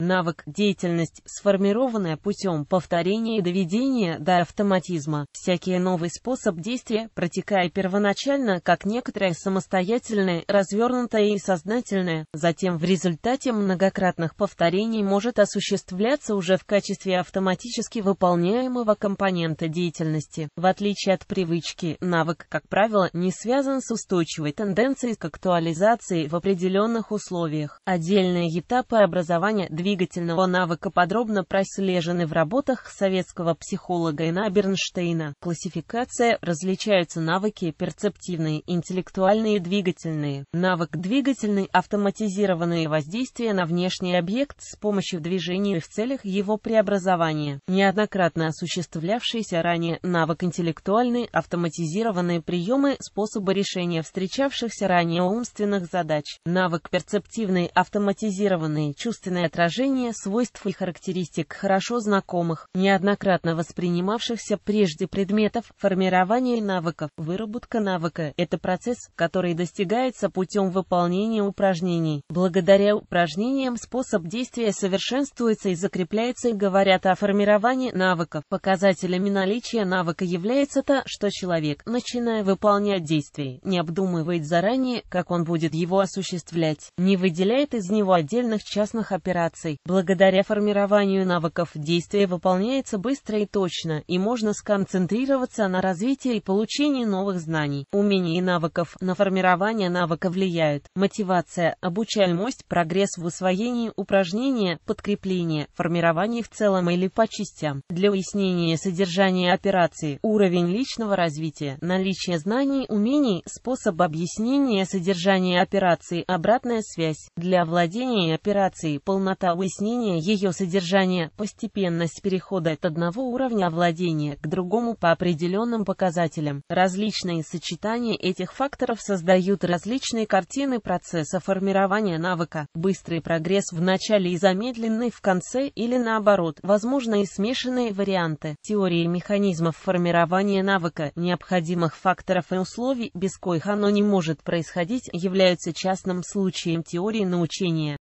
Навык – деятельность, сформированная путем повторения и доведения до автоматизма. Всякий новый способ действия, протекая первоначально как некоторое самостоятельное, развернутое и сознательное, затем в результате многократных повторений может осуществляться уже в качестве автоматически выполняемого компонента деятельности. В отличие от привычки, навык, как правило, не связан с устойчивой тенденцией к актуализации в определенных условиях. Отдельные этапы образования – две двигательного навыка подробно прослежены в работах советского психолога Ина Бернштейна. Классификация различаются навыки перцептивные, интеллектуальные и двигательные. Навык двигательный – автоматизированные воздействия на внешний объект с помощью движения в целях его преобразования. Неоднократно осуществлявшийся ранее навык интеллектуальный – автоматизированные приемы, способы решения встречавшихся ранее умственных задач. Навык перцептивный – автоматизированные чувственные отражения выражение свойств и характеристик хорошо знакомых, неоднократно воспринимавшихся прежде предметов, формирование навыков, выработка навыка – это процесс, который достигается путем выполнения упражнений. Благодаря упражнениям способ действия совершенствуется и закрепляется и говорят о формировании навыков. Показателями наличия навыка является то, что человек, начиная выполнять действие, не обдумывает заранее, как он будет его осуществлять, не выделяет из него отдельных частных операций, адаптацией. Благодаря формированию навыков действие выполняется быстро и точно, и можно сконцентрироваться на развитии и получении новых знаний. умений и навыков на формирование навыка влияют мотивация, обучаемость, прогресс в усвоении упражнения, подкрепление, формирование в целом или по частям. Для уяснения содержания операции, уровень личного развития, наличие знаний, умений, способ объяснения содержания операции, обратная связь. Для владения операцией полнота выяснение ее содержания, постепенность перехода от одного уровня овладения к другому по определенным показателям. Различные сочетания этих факторов создают различные картины процесса формирования навыка. Быстрый прогресс в начале и замедленный в конце или наоборот, возможно и смешанные варианты. Теории механизмов формирования навыка, необходимых факторов и условий, без коих оно не может происходить, являются частным случаем теории научения.